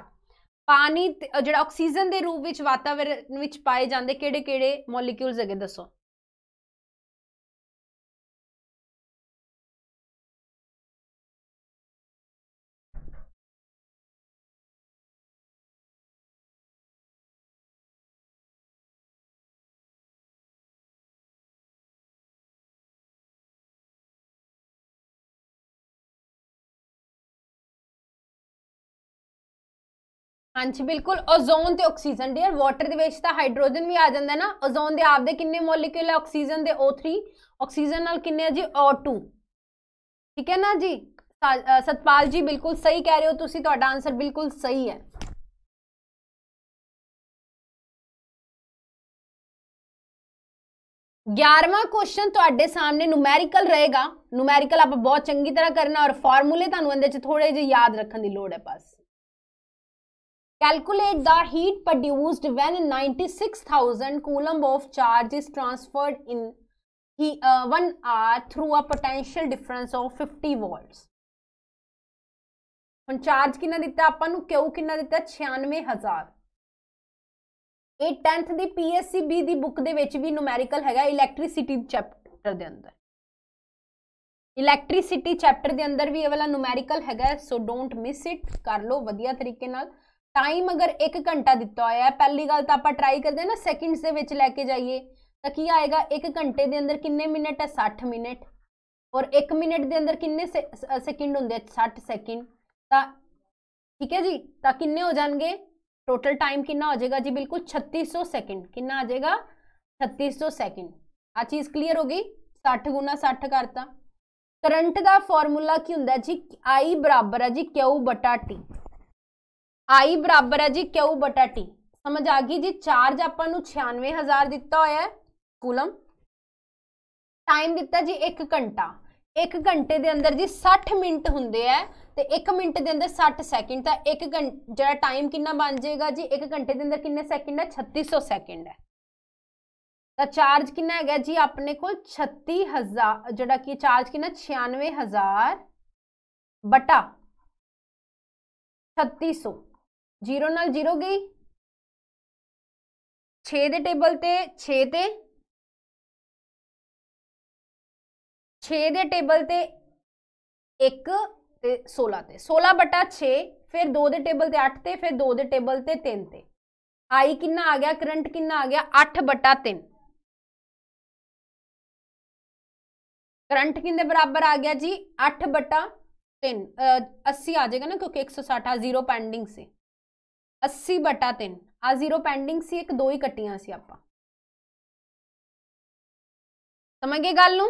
ਪਾਣੀ ਜਿਹੜਾ ਆਕਸੀਜਨ ਦੇ ਰੂਪ ਵਿੱਚ ਵਾਤਾਵਰਣ ਵਿੱਚ ਪਾਏ ਜਾਂਦੇ ਕਿਹੜੇ-ਕਿਹੜੇ ਮੋਲੀਕਿਊਲਸ ਹੈਗੇ ਦੱਸੋ ਹਾਂਜੀ ਬਿਲਕੁਲ ਓਜ਼ੋਨ ਤੇ ਆਕਸੀਜਨ ਡੀਅਰ ਵਾਟਰ ਦੇ ਵਿੱਚ ਤਾਂ ਹਾਈਡਰੋਜਨ ਵੀ ਆ ਜਾਂਦਾ ਨਾ ਓਜ਼ੋਨ ਦੇ ਆਪਦੇ ਕਿੰਨੇ ਮੋਲੀਕਿਊਲ ਹੈ ਆਕਸੀਜਨ ਦੇ O3 ਆਕਸੀਜਨ ਨਾਲ ਕਿੰਨੇ ਹੈ ਜੀ O2 ਠੀਕ ਹੈ ਨਾ ਜੀ ਸਤਪਾਲ ਜੀ ਬਿਲਕੁਲ ਸਹੀ ਕਹਿ ਰਹੇ ਹੋ ਤੁਸੀਂ ਤੁਹਾਡਾ ਆਨਸਰ ਬਿਲਕੁਲ ਸਹੀ ਹੈ ਗਿਆਰਵਾਂ ਕੁਐਸਚਨ ਤੁਹਾਡੇ ਸਾਹਮਣੇ ਨੂਮੈਰੀਕਲ ਰਹੇਗਾ ਨੂਮੈਰੀਕਲ ਆਪਾਂ ਬਹੁਤ ਚੰਗੀ ਤਰ੍ਹਾਂ ਕਰਨਾ ਔਰ ਫਾਰਮੂਲੇ ਤੁਹਾਨੂੰ ਅੰਦਰ ਚ ਥੋੜੇ ਜਿਹਾ ਯਾਦ ਰੱਖਣ ਦੀ ਲੋੜ ਹੈ ਬਸ Calculate the heat produced when 96,000 coulomb of charge is transferred in he, uh, 1 hour through a potential difference of 50 volts. ਹੁਣ ਚਾਰਜ ਕਿੰਨਾ ਦਿੱਤਾ ਆਪਾਂ ਨੂੰ ਕਿਉ ਕਿੰਨਾ ਦਿੱਤਾ 96000 ਇਹ 10th ਦੀ PSCB ਦੀ ਬੁੱਕ ਦੇ ਵਿੱਚ ਵੀ ਨੂਮੈਰੀਕਲ ਹੈਗਾ ਇਲੈਕਟ੍ਰਿਸਿਟੀ ਚੈਪਟਰ ਦੇ ਅੰਦਰ ਇਲੈਕਟ੍ਰਿਸਿਟੀ ਚੈਪਟਰ ਦੇ ਅੰਦਰ ਵੀ ਇਹ ਵਾਲਾ ਨੂਮੈਰੀਕਲ ਹੈਗਾ ਸੋ ਡੋਨਟ ਮਿਸ ਇਟ ਕਰ ਲਓ ਵਧੀਆ ਤਰੀਕੇ ਨਾਲ ਟਾਈਮ ਅਗਰ 1 ਘੰਟਾ ਦਿੱਤਾ ਹੋਇਆ ਹੈ ਪਹਿਲੀ ਗੱਲ ਤਾਂ ਆਪਾਂ ਟਰਾਈ ਕਰਦੇ ਹਾਂ ਨਾ ਸੈਕਿੰਡਸ ਦੇ ਵਿੱਚ ਲੈ ਕੇ ਜਾਈਏ ਤਾਂ ਕੀ ਆਏਗਾ 1 ਘੰਟੇ ਦੇ ਅੰਦਰ ਕਿੰਨੇ ਮਿੰਟ ਹੈ 60 ਮਿੰਟ ਔਰ 1 ਮਿੰਟ ਦੇ ਅੰਦਰ ਕਿੰਨੇ ਸੈਕਿੰਡ ਹੁੰਦੇ 60 ਸੈਕਿੰਡ ਤਾਂ ਠੀਕ ਹੈ ਜੀ ਤਾਂ ਕਿੰਨੇ ਹੋ ਜਾਣਗੇ ਟੋਟਲ ਟਾਈਮ ਕਿੰਨਾ ਹੋ ਜਾਏਗਾ ਜੀ ਬਿਲਕੁਲ 3600 ਸੈਕਿੰਡ ਕਿੰਨਾ ਆ ਜਾਏਗਾ 3600 ਸੈਕਿੰਡ ਆ ਚੀਜ਼ ਕਲੀਅਰ ਹੋ ਗਈ 60 ਗੁਣਾ 60 ਕਰਤਾ ਕਰੰਟ ਦਾ ਫਾਰਮੂਲਾ ਕੀ ਹੁੰਦਾ ਜੀ I ਬਰਾਬਰ ਹੈ ਜੀ Q ਬਟਾ T i ਬਰਾਬਰ ਹੈ ਜੀ q t ਸਮਝ ਆ ਗਈ ਜੀ ਚਾਰਜ ਆਪਾਂ ਨੂੰ 96000 ਦਿੱਤਾ ਹੋਇਆ ਹੈ ਕੂਲਮ ਟਾਈਮ ਦਿੱਤਾ ਜੀ 1 ਘੰਟਾ 1 ਘੰਟੇ ਦੇ ਅੰਦਰ ਜੀ 60 ਮਿੰਟ ਹੁੰਦੇ ਆ ਤੇ 1 ਮਿੰਟ ਦੇ ਅੰਦਰ 60 ਸੈਕਿੰਡ ਤਾਂ 1 ਘੰਟਾ ਜਿਹੜਾ ਟਾਈਮ ਕਿੰਨਾ ਬਣ ਜਾਏਗਾ ਜੀ 1 ਘੰਟੇ ਦੇ ਅੰਦਰ ਕਿੰਨੇ ਸੈਕਿੰਡ ਹੈ 3600 ਸੈਕਿੰਡ ਹੈ ਤਾਂ ਚਾਰਜ ਕਿੰਨਾ ਹੈਗਾ ਜੀ ਆਪਣੇ ਕੋਲ 36000 ਜਿਹੜਾ ਕਿ ਚਾਰਜ ਕਿੰਨਾ 96000 ਬਟਾ 3600 जीरो नाल जीरो गई छे दे टेबल ते छे ते छे दे टेबल ते एक ते सोलह ते सोलह बटा छे फिर दो दे टेबल ते अठ ते फिर दो दे टेबल ते तीन ते आई कि आ गया करंट कि आ गया अठ बटा तीन करंट कि बराबर आ गया जी अठ बटा तीन अस्सी आ जाएगा ना क्योंकि एक सौ साठ जीरो पेंडिंग से 80 ਬਟਾ 3 ਆ ਜ਼ੀਰੋ ਪੈਂਡਿੰਗ ਸੀ ਇੱਕ ਦੋ ਹੀ ਕੱਟੀਆਂ ਸੀ ਆਪਾਂ ਸਮਝ ਗਏ ਗੱਲ ਨੂੰ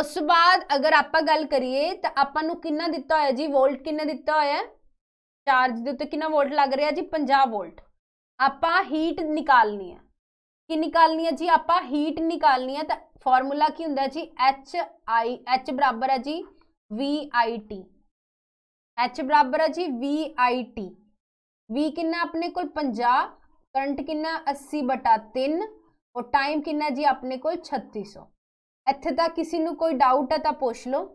ਉਸ ਤੋਂ ਬਾਅਦ ਅਗਰ ਆਪਾਂ ਗੱਲ ਕਰੀਏ ਤਾਂ ਆਪਾਂ ਨੂੰ ਕਿੰਨਾ ਦਿੱਤਾ ਹੋਇਆ ਜੀ ਵੋਲਟ ਕਿੰਨਾ ਦਿੱਤਾ ਹੋਇਆ ਚਾਰਜ ਦੇ ਉੱਤੇ ਕਿੰਨਾ ਵੋਲਟ ਲੱਗ ਰਿਹਾ ਜੀ 50 ਵੋਲਟ ਆਪਾਂ ਹੀਟ ਨਿਕਾਲਨੀ ਹੈ ਕੀ ਨਿਕਾਲਨੀ ਹੈ ਜੀ ਆਪਾਂ ਹੀਟ ਨਿਕਾਲਨੀ ਹੈ ਤਾਂ ਫਾਰਮੂਲਾ ਕੀ ਹੁੰਦਾ ਜੀ H I H ਬਰਾਬਰ ਹੈ ਜੀ VIT H ਬਰਾਬਰ ਹੈ ਜੀ VIT ਵੀ ਕਿੰਨਾ ਆਪਣੇ ਕੋਲ 50 ਕਰੰਟ ਕਿੰਨਾ 80 3 ਔਰ ਟਾਈਮ ਕਿੰਨਾ ਜੀ ਆਪਣੇ ਕੋਲ 3600 ਇੱਥੇ ਤੱਕ ਕਿਸੇ ਨੂੰ ਕੋਈ ਡਾਊਟ ਹੈ ਤਾਂ ਪੁੱਛ ਲਓ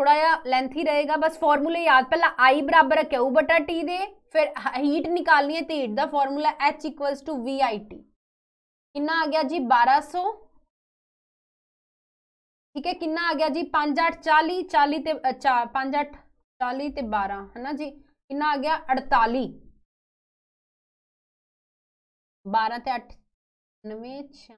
ਥੋੜਾ ਜਿਹਾ ਲੈਂਥੀ ਰਹੇਗਾ ਬਸ ਫਾਰਮੂਲੇ ਯਾਦ ਪਹਿਲਾਂ i ਬਰਾਬਰ ਹੈ q ਬਟਾ t ਦੇ ਫਿਰ ਹੀਟ ਨਿਕਾਲਨੀ ਹੈ ਤੇ ਹੀਟ ਦਾ ਫਾਰਮੂਲਾ h vit ਕਿੰਨਾ ਆ ਗਿਆ ਜੀ 1200 ਠੀਕ ਹੈ ਕਿੰਨਾ ਆ ਗਿਆ ਜੀ 5840 40 ਤੇ 58 40 ਤੇ 12 ਹਨਾ ਜੀ ਕਿੰਨਾ ਆ ਗਿਆ 48 12 ਤੇ 8 96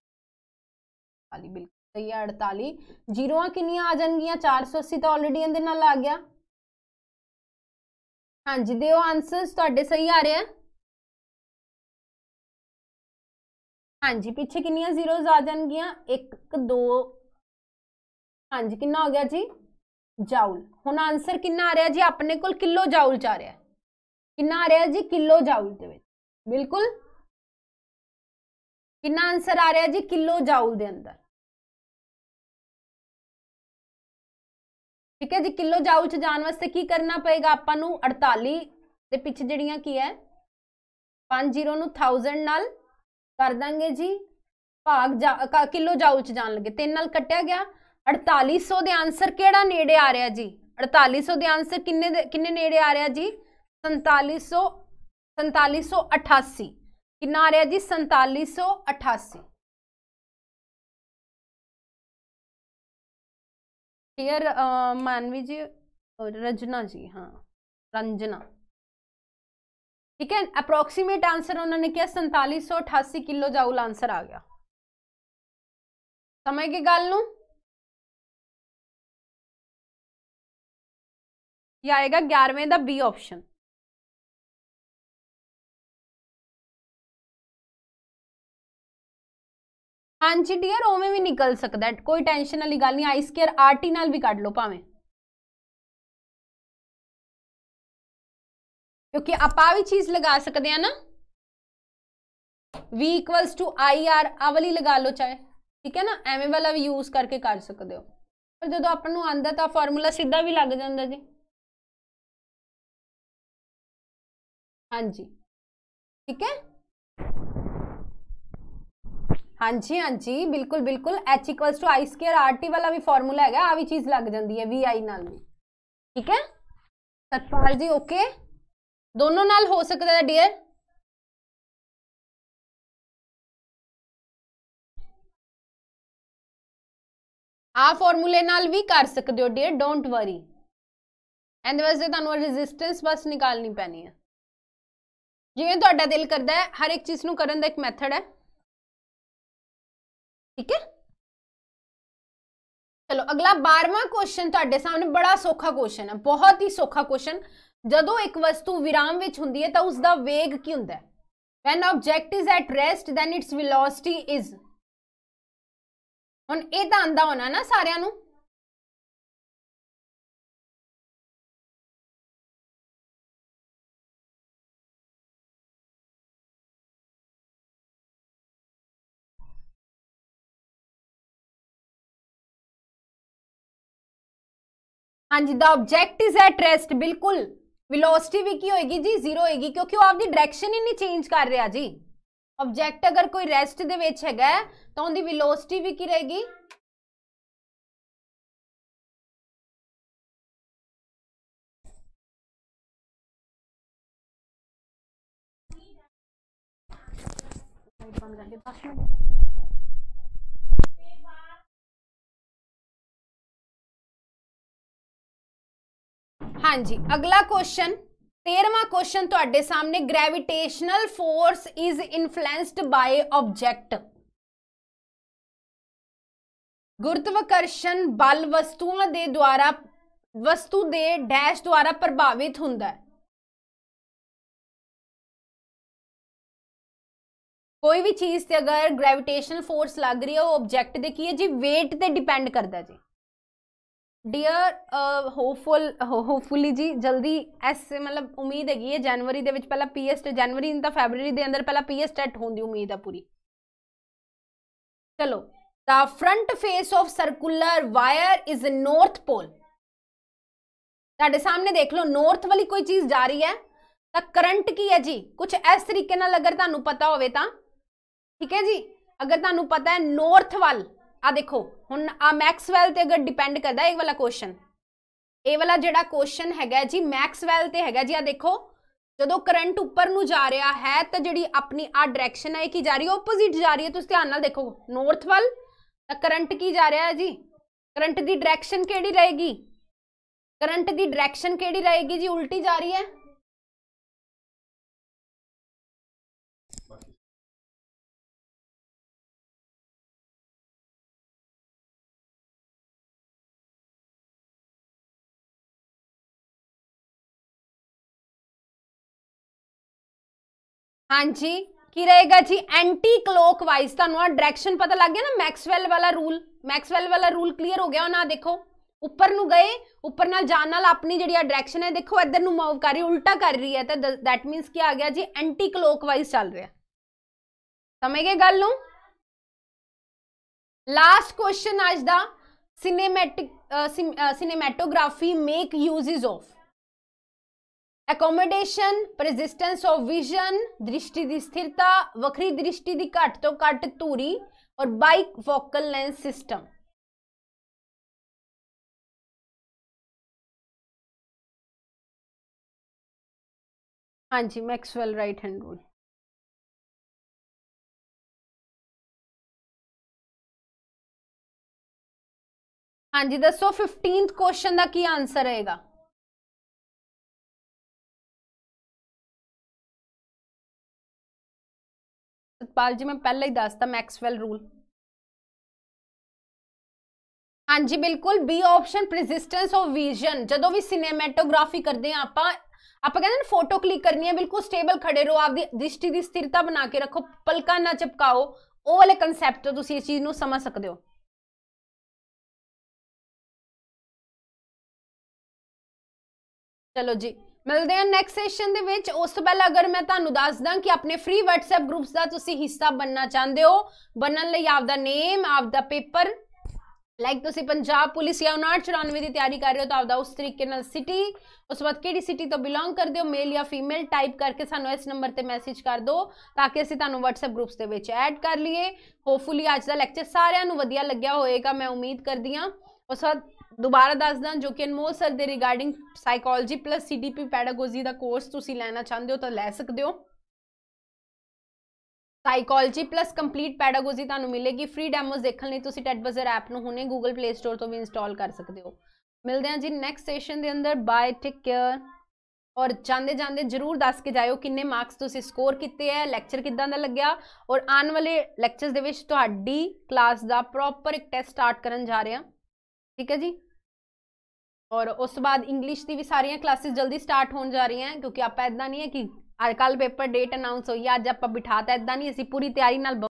40 ਬਿਲਕੁਲ ਸਹੀ ਹੈ 48 ਜ਼ੀਰੋਆਂ ਕਿੰਨੀਆਂ ਆ ਜਾਣਗੀਆਂ 480 ਤਾਂ ਆਲਰੇਡੀ ਇਹਦੇ ਨਾਲ ਆ ਗਿਆ ਹਾਂਜੀ ਦਿਓ ਆਨਸਰਸ ਤੁਹਾਡੇ ਸਹੀ ਆ ਰਹੇ ਆ ਹਾਂਜੀ ਪਿੱਛੇ ਕਿੰਨੀਆਂ ਜ਼ੀਰੋਜ਼ ਆ ਜਾਣਗੀਆਂ 1 2 ਹਾਂਜੀ ਕਿੰਨਾ ਹੋ ਗਿਆ ਜੀ ਜਾਊਲ ਹੁਣ ਆਨਸਰ ਕਿੰਨਾ ਆ ਰਿਹਾ ਜੀ ਆਪਣੇ ਕੋਲ ਕਿਲੋ ਜਾਊਲ ਚ ਆ ਰਿਹਾ ਕਿੰਨਾ ਆ ਰਿਹਾ ਜੀ ਕਿਲੋ ਜਾਊਲ ਦੇ ਵਿੱਚ ਬਿਲਕੁਲ ਕਿੰਨਾ ਆਨਸਰ ਆ ਰਿਹਾ ਜੀ ਕਿਲੋ ਜਾਊਲ ਦੇ ਅੰਦਰ ਠੀਕ ਹੈ ਜੀ ਕਿਲੋ ਜਾਊਲ ਚ ਜਾਣ ਵਾਸਤੇ ਕੀ ਕਰਨਾ ਪਏਗਾ ਆਪਾਂ ਨੂੰ 48 ਦੇ ਪਿੱਛੇ ਜਿਹੜੀਆਂ ਕੀ ਹੈ 50 ਨੂੰ 1000 ਨਾਲ ਕਰ ਦਾਂਗੇ ਜੀ ਭਾਗ ਕਿਲੋ ਜਾਊਲ ਚ ਜਾਣ ਲੱਗੇ 3 ਨਾਲ ਕੱਟਿਆ ਗਿਆ 4800 ਦੇ ਆਨਸਰ ਕਿਹੜਾ ਨੇੜੇ ਆ ਰਿਹਾ ਜੀ 4800 ਦੇ ਆਨਸਰ ਕਿੰਨੇ ਕਿੰਨੇ ਨੇੜੇ ਆ ਰਿਹਾ ਜੀ 4700 4788 ਕਿੰਨਾ ਆ ਰਿਹਾ ਜੀ 4788 ਕਲੀਅਰ ਮਾਨਵੀ ਜੀ ਰਜਨਾ ਜੀ ਹਾਂ ਰੰਜਨਾ ਠੀਕ ਹੈ ਅਪਰੋਕਸੀਮੇਟ ਆਨਸਰ ਉਹਨਾਂ ਨੇ ਕਿਹਾ 4788 ਕਿਲੋ ਜਾਊਲ ਆਨਸਰ ਆ ਗਿਆ ਸਮਝ ਗਏ ਗੱਲ ਨੂੰ ये आएगा ग्यारहवें द बी ऑप्शन ਹਾਂਜੀ ਡੀਅਰ ਓਵੇਂ ਵੀ ਨਿਕਲ ਸਕਦਾ ਕੋਈ ਟੈਨਸ਼ਨ ਵਾਲੀ ਗੱਲ ਨਹੀਂ ਆਈ ਸਕੇਅਰ ਆਰਟੀ ਨਾਲ ਵੀ ਕੱਢ ਲਓ ਭਾਵੇਂ ਕਿਉਂਕਿ ਆਪਾਂ ਵੀ ਚੀਜ਼ ਲਗਾ ਸਕਦੇ ਆ ਨਾ v ਇਕੁਅਲਸ ਟੂ ir ਆ ਲਗਾ ਲਓ ਚਾਹੇ ਠੀਕ ਹੈ ਨਾ ਐਵੇਂ ਵਾਲਾ ਵੀ ਯੂਜ਼ ਕਰਕੇ ਕਰ ਸਕਦੇ ਹੋ ਪਰ ਜਦੋਂ ਆਪਾਂ ਨੂੰ ਆਂਦਾ ਤਾਂ ਫਾਰਮੂਲਾ ਸਿੱਧਾ ਵੀ ਲੱਗ ਜਾਂਦਾ ਜੀ ਹਾਂਜੀ ਠੀਕ ਹੈ ਹਾਂਜੀ ਹਾਂਜੀ ਬਿਲਕੁਲ ਬਿਲਕੁਲ h i2rt ਵਾਲਾ ਵੀ ਫਾਰਮੂਲਾ ਹੈਗਾ ਆ ਵੀ ਚੀਜ਼ ਲੱਗ ਜਾਂਦੀ ਹੈ vi ਨਾਲ ਵੀ ਠੀਕ ਹੈ ਸਤਪਾਲ ਜੀ ਓਕੇ ਦੋਨੋਂ ਨਾਲ ਹੋ ਸਕਦਾ ਹੈ ਡੀਅਰ ਆ ਫਾਰਮੂਲੇ ਨਾਲ ਵੀ ਕਰ ਸਕਦੇ ਹੋ ਡੀਅਰ ਡੋਨਟ ਵਰੀ ਐਂਡ ਵੈਸੇ ਤੁਹਾਨੂੰ ਰੈਜ਼ਿਸਟੈਂਸ ਬਸ ਨਿਕਾਲਣੀ ਪੈਣੀ ਹੈ ਜਿਵੇਂ ਤੁਹਾਡਾ ਦਿਲ ਕਰਦਾ ਹੈ ਹਰ ਇੱਕ ਚੀਜ਼ ਨੂੰ ਕਰਨ ਦਾ ਇੱਕ ਮੈਥਡ ਹੈ ਠੀਕ ਹੈ ਚਲੋ ਅਗਲਾ 12ਵਾਂ ਕੁਐਸਚਨ ਤੁਹਾਡੇ ਸਾਹਮਣੇ ਬੜਾ ਸੌਖਾ ਕੁਐਸਚਨ ਹੈ ਬਹੁਤ ਹੀ ਸੌਖਾ ਕੁਐਸਚਨ ਜਦੋਂ ਇੱਕ ਵਸਤੂ ਵਿਰਾਮ ਵਿੱਚ ਹੁੰਦੀ ਹੈ ਤਾਂ ਉਸ ਦਾ ਵੇਗ ਕੀ ਹੁੰਦਾ ਹੈ when object is at rest then its velocity is ਹੁਣ ਇਹ ਤਾਂ ਆਂਦਾ ਹੋਣਾ ਨਾ ਸਾਰਿਆਂ ਨੂੰ हाँ जी the object is at rest बिल्कुल विलोसिटी भी की होगी जी जीरो होगी क्योंकि वो आपकी डायरेक्शन ही नहीं चेंज कर रहा जी ऑब्जेक्ट अगर कोई रेस्ट दे ਵਿੱਚ ਹੈਗਾ ਤਾਂ ਉਹਦੀ ਵੈਲੋਸਿਟੀ ਵੀ ਕੀ ਰਹੇਗੀ ਬੰਦ ਕਰਕੇ 10 हाँ जी अगला क्वेश्चन तेरवा क्वेश्चन थोड़े तो सामने gravitational force is influenced by object गुरुत्वाकर्षण बल वस्तुओं के द्वारा वस्तु के डैश द्वारा प्रभावित होंगे कोई भी चीज़ से अगर ग्रैविटेशनल फोर्स लग रही है वो ऑब्जेक्ट दे जी वेट पर डिपेंड करता है जी ਡੀਅਰ ਹੋਪਫੁਲ ਹੋਪਫੁਲੀ ਜੀ ਜਲਦੀ ਐਸ ਮਤਲਬ ਉਮੀਦ ਹੈਗੀ ਹੈ ਜਨਵਰੀ ਦੇ ਵਿੱਚ ਪਹਿਲਾਂ ਪੀਐਸ ਤੇ ਜਨਵਰੀ ਨਹੀਂ ਤਾਂ ਫੈਬਰੂਰੀ ਦੇ ਅੰਦਰ ਪਹਿਲਾਂ ਪੀਐਸ ਟੈਟ ਹੋਣ ਦੀ ਉਮੀਦ ਹੈ ਪੂਰੀ ਚਲੋ the front face of circular wire is north pole ਤੁਹਾਡੇ ਸਾਹਮਣੇ ਦੇਖ ਲਓ ਨਾਰਥ ਵਾਲੀ ਕੋਈ ਚੀਜ਼ ਜਾ ਰਹੀ ਹੈ ਤਾਂ ਕਰੰਟ ਕੀ ਹੈ ਜੀ ਕੁਝ ਇਸ ਤਰੀਕੇ ਨਾਲ ਅਗਰ ਤੁਹਾਨੂੰ ਪਤਾ ਹੋਵੇ ਤਾਂ ਠੀਕ ਹੈ ਜੀ ਅਗਰ ਤੁਹਾਨੂੰ ਪਤਾ ਹੈ ਨਾਰਥ ਵੱਲ ਆ ਦੇਖੋ ਹੁਣ ਆ ਮੈਕਸਵੈਲ ਤੇ ਅਗਰ ਡਿਪੈਂਡ ਕਰਦਾ ਇਹ ਵਾਲਾ ਕੁਐਸਚਨ ਇਹ ਵਾਲਾ ਜਿਹੜਾ ਕੁਐਸਚਨ ਹੈਗਾ ਜੀ ਮੈਕਸਵੈਲ ਤੇ ਹੈਗਾ ਜੀ ਆ ਦੇਖੋ ਜਦੋਂ ਕਰੰਟ ਉੱਪਰ ਨੂੰ ਜਾ ਰਿਹਾ ਹੈ ਤਾਂ ਜਿਹੜੀ ਆਪਣੀ ਆ ਡਾਇਰੈਕਸ਼ਨ ਹੈ ਕੀ ਜਾ ਰਹੀ ਹੈ ਆਪੋਜ਼ਿਟ ਜਾ ਰਹੀ ਹੈ ਤੁਸੀਂ ਧਿਆਨ ਨਾਲ ਦੇਖੋ ਨਾਰਥ ਵੱਲ ਤਾਂ ਕਰੰਟ ਕੀ ਜਾ ਰਿਹਾ ਹੈ ਜੀ ਕਰੰਟ ਦੀ ਡਾਇਰੈਕਸ਼ਨ ਕਿਹੜੀ ਰਹੇਗੀ ਕਰੰਟ ਦੀ ਡਾਇਰੈਕਸ਼ਨ ਕਿਹੜੀ ਰਹੇਗੀ ਜੀ ਉਲਟੀ ਜਾ ਰਹੀ ਹੈ ਹਾਂਜੀ ਕੀ ਰਹੇਗਾ ਜੀ ਐਂਟੀ ਕਲੋਕ ਵਾਈਜ਼ ਤੁਹਾਨੂੰ ਆ ਡਾਇਰੈਕਸ਼ਨ ਪਤਾ ਲੱਗ ਗਿਆ ਨਾ ਮੈਕਸਵੈਲ ਵਾਲਾ ਰੂਲ ਮੈਕਸਵੈਲ ਵਾਲਾ ਰੂਲ ਕਲੀਅਰ ਹੋ ਗਿਆ ਉਹ ਨਾ ਦੇਖੋ ਉੱਪਰ ਨੂੰ ਗਏ ਉੱਪਰ ਨਾਲ ਜਾਣ ਨਾਲ ਆਪਣੀ ਜਿਹੜੀ ਆ ਡਾਇਰੈਕਸ਼ਨ ਹੈ ਦੇਖੋ ਇੱਧਰ ਨੂੰ ਮੂਵ ਕਰ ਰਹੀ ਉਲਟਾ ਕਰ ਰਹੀ ਹੈ ਤਾਂ ਦੈਟ ਮੀਨਸ ਕੀ ਆ ਗਿਆ ਜੀ ਐਂਟੀ ਕਲੋਕ ਵਾਈਜ਼ ਚੱਲ ਰਿਹਾ ਸਮਝ ਗਏ ਗੱਲ ਨੂੰ ਲਾਸਟ ਕੁਐਸਚਨ ਅੱਜ ਦਾ cinematic cinematography make uses of accommodation persistence of vision ਦ੍ਰਿਸ਼ਟੀ ਦੀ ਸਥਿਰਤਾ ਵੱਖਰੀ ਦ੍ਰਿਸ਼ਟੀ ਦੀ ਘੱਟ ਤੋਂ ਘੱਟ ਧੂਰੀ ਔਰ ਬਾਈਕ ਵੋਕਲ ਲੈਂਸ ਸਿਸਟਮ ਹਾਂਜੀ ਮੈਕਸਵੈਲ ਰਾਈਟ ਹੈਂਡ ਰੂਲ ਹਾਂਜੀ ਦੱਸੋ 15th ਕੁਐਸਚਨ ਦਾ ਕੀ ਆਨਸਰ ਆਏਗਾ ਸਤਪਾਲ ਜੀ ਮੈਂ ਪਹਿਲਾਂ ਹੀ ਦੱਸਤਾ ਮੈਕਸਵੈਲ ਰੂਲ ਹਾਂਜੀ ਬਿਲਕੁਲ B option persistence of vision ਜਦੋਂ ਵੀ ਸਿਨੇਮੈਟੋਗ੍ਰਾਫੀ ਕਰਦੇ ਆ ਆਪਾਂ ਆਪਾਂ ਕਹਿੰਦੇ ਨੇ ਫੋਟੋ ਕਲਿੱਕ ਕਰਨੀ ਹੈ ਬਿਲਕੁਲ ਸਟੇਬਲ ਖੜੇ ਰਹੋ ਆਪਦੀ ਦ੍ਰਿਸ਼ਟੀ ਦੀ ਸਥਿਰਤਾ ਬਣਾ ਕੇ ਰੱਖੋ ਪਲਕਾਂ ਨਾ ਚਪਕਾਓ ਉਹ ਵਾਲੇ ਕਨਸੈਪਟ ਤੋਂ ਤੁਸੀਂ ਇਸ ਚੀਜ਼ ਨੂੰ ਸਮਝ ਸਕਦੇ ਹੋ ਚਲੋ ਜੀ ਮਿਲਦੇ ਹਾਂ ਨੈਕਸਟ ਸੈਸ਼ਨ ਦੇ ਵਿੱਚ ਉਸ ਤੋਂ ਪਹਿਲਾਂ ਅਗਰ ਮੈਂ ਤੁਹਾਨੂੰ ਦੱਸ ਦਾਂ ਕਿ ਆਪਣੇ ਫ੍ਰੀ WhatsApp ਗਰੁੱਪਸ ਦਾ ਤੁਸੀਂ ਹਿੱਸਾ ਬਣਨਾ ਚਾਹੁੰਦੇ ਹੋ ਬੰਨਣ ਲਈ ਆਪ ਦਾ ਨੇਮ ਆਪ ਦਾ ਪੇਪਰ ਲਾਈਕ ਤੁਸੀਂ ਪੰਜਾਬ ਪੁਲਿਸ ਜਾਂ 99 ਦੀ ਤਿਆਰੀ ਕਰ ਰਹੇ ਹੋ ਤਾਂ ਆਪਦਾ ਉਸ ਤਰੀਕੇ ਨਾਲ ਸਿਟੀ ਉਸ ਵਕਤ ਕਿਹੜੀ ਸਿਟੀ ਤੋਂ ਬਿਲੋਂਗ ਕਰਦੇ ਹੋ ਮੇਲ ਜਾਂ ਫੀਮੇਲ ਟਾਈਪ ਕਰਕੇ ਸਾਨੂੰ ਇਸ ਨੰਬਰ ਤੇ ਮੈਸੇਜ ਕਰ ਦਿਓ ਤਾਂ ਕਿ ਅਸੀਂ ਤੁਹਾਨੂੰ WhatsApp ਗਰੁੱਪਸ ਦੇ ਵਿੱਚ ਐਡ ਕਰ ਲਈਏ ਹੋਪਫੁਲੀ ਅੱਜ ਦਾ ਲੈਕਚਰ ਸਾਰਿਆਂ ਨੂੰ ਵਧੀਆ ਲੱਗਿਆ ਹੋਵੇਗਾ ਮੈਂ ਉਮੀਦ ਕਰਦੀ ਹਾਂ ਉਸ ਵਕਤ ਦੁਬਾਰਾ ਦੱਸ ਦਾਂ ਜੋ ਕਿ ਅਨਮੋਲ ਸਰ ਦੇ regarding psychology plus CDP pedagogy ਦਾ ਕੋਰਸ ਤੁਸੀਂ ਲੈਣਾ ਚਾਹੁੰਦੇ ਹੋ ਤਾਂ ਲੈ ਸਕਦੇ ਹੋ ਸਾਈਕੋਲੋਜੀ ਪਲੱਸ ਕੰਪਲੀਟ ਪੈਡਾਗੋਜੀ ਤੁਹਾਨੂੰ ਮਿਲੇਗੀ ਫ੍ਰੀ ਡੈਮੋਸ ਦੇਖਣ ਲਈ ਤੁਸੀਂ ਟੈਡ ਬਜ਼ਰ ਐਪ ਨੂੰ ਹੁਣੇ ਗੂਗਲ ਪਲੇ ਸਟੋਰ ਤੋਂ ਵੀ ਇੰਸਟਾਲ ਕਰ ਸਕਦੇ ਹੋ ਮਿਲਦੇ ਹਾਂ ਜੀ ਨੈਕਸਟ ਸੈਸ਼ਨ ਦੇ ਅੰਦਰ ਬਾਏ ਟੇਕ ਕੇਅਰ ਔਰ ਜਾਂਦੇ ਜਾਂਦੇ ਜਰੂਰ ਦੱਸ ਕੇ ਜਾਇਓ ਕਿੰਨੇ ਮਾਰਕਸ ਤੁਸੀਂ ਸਕੋਰ ਕੀਤੇ ਐ ਲੈਕਚਰ ਕਿਦਾਂ ਦਾ ਲੱਗਿਆ ਔਰ ਆਉਣ ਵਾਲੇ ਲੈਕਚਰਸ ਦੇ ਵਿੱਚ ਤੁਹਾਡੀ ਕਲਾਸ ਦਾ ਪ੍ਰੋਪਰ ਇੱਕ ਟੈਸਟ ਸਟਾਰਟ ਕਰਨ ਜਾ ਰਹੇ ਹਾਂ ਠੀਕ ਹੈ ਜੀ ਔਰ ਉਸ ਤੋਂ ਬਾਅਦ ਇੰਗਲਿਸ਼ ਦੀ ਵੀ ਸਾਰੀਆਂ ਕਲਾਸਿਸ ਜਲਦੀ ਸਟਾਰਟ ਹੋਣ ਜਾ ਰਹੀਆਂ ਕਿਉਂਕਿ ਆਪਾਂ ਇਦਾਂ ਨਹੀਂ ਹੈ ਕਿ ਕੱਲ ਪੇਪਰ ਡੇਟ ਅਨਾਉਂਸ ਹੋਈ ਅੱਜ ਆਪਾਂ ਬਿਠਾਤਾ ਇਦਾਂ ਨਹੀਂ ਅਸੀਂ ਪੂਰੀ ਤਿਆਰੀ ਨਾਲ